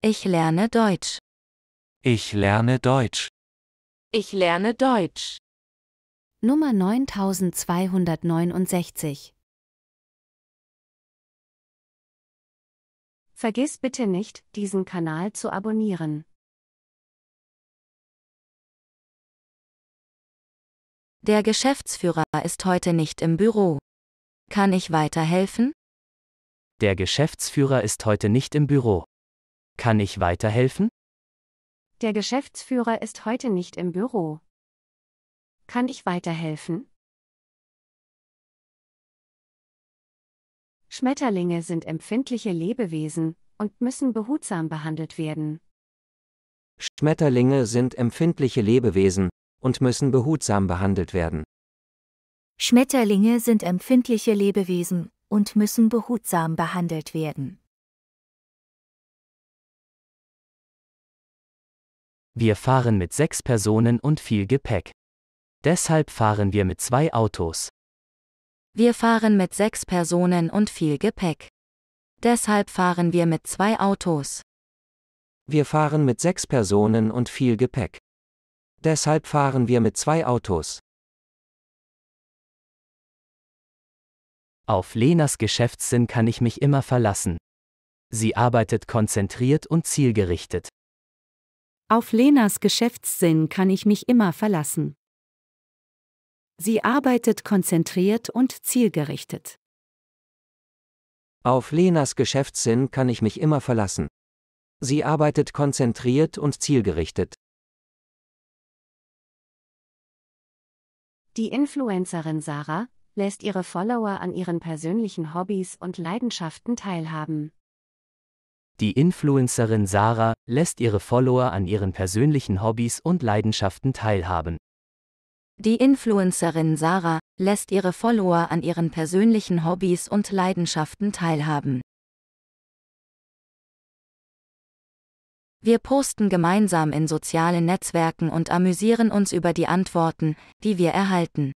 Ich lerne Deutsch. Ich lerne Deutsch. Ich lerne Deutsch. Nummer 9269. Vergiss bitte nicht, diesen Kanal zu abonnieren. Der Geschäftsführer ist heute nicht im Büro. Kann ich weiterhelfen? Der Geschäftsführer ist heute nicht im Büro. Kann ich weiterhelfen? Der Geschäftsführer ist heute nicht im Büro. Kann ich weiterhelfen? Schmetterlinge sind empfindliche Lebewesen und müssen behutsam behandelt werden. Schmetterlinge sind empfindliche Lebewesen und müssen behutsam behandelt werden. Schmetterlinge sind empfindliche Lebewesen und müssen behutsam behandelt werden. Wir fahren mit sechs Personen und viel Gepäck. Deshalb fahren wir mit zwei Autos. Wir fahren mit sechs Personen und viel Gepäck. Deshalb fahren wir mit zwei Autos. Wir fahren mit sechs Personen und viel Gepäck. Deshalb fahren wir mit zwei Autos. Auf Lenas Geschäftssinn kann ich mich immer verlassen. Sie arbeitet konzentriert und zielgerichtet. Auf Lenas Geschäftssinn kann ich mich immer verlassen. Sie arbeitet konzentriert und zielgerichtet. Auf Lenas Geschäftssinn kann ich mich immer verlassen. Sie arbeitet konzentriert und zielgerichtet. Die Influencerin Sarah lässt ihre Follower an ihren persönlichen Hobbys und Leidenschaften teilhaben. Die Influencerin Sarah lässt ihre Follower an ihren persönlichen Hobbys und Leidenschaften teilhaben. Die Influencerin Sarah lässt ihre Follower an ihren persönlichen Hobbys und Leidenschaften teilhaben. Wir posten gemeinsam in sozialen Netzwerken und amüsieren uns über die Antworten, die wir erhalten.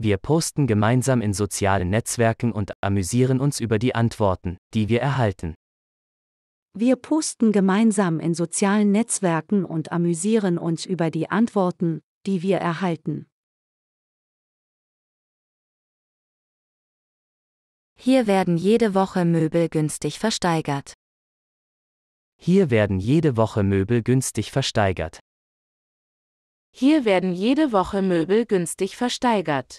Wir posten gemeinsam in sozialen Netzwerken und amüsieren uns über die Antworten, die wir erhalten. Wir posten gemeinsam in sozialen Netzwerken und amüsieren uns über die Antworten, die wir erhalten. Hier werden jede Woche Möbel günstig versteigert. Hier werden jede Woche Möbel günstig versteigert. Hier werden jede Woche Möbel günstig versteigert.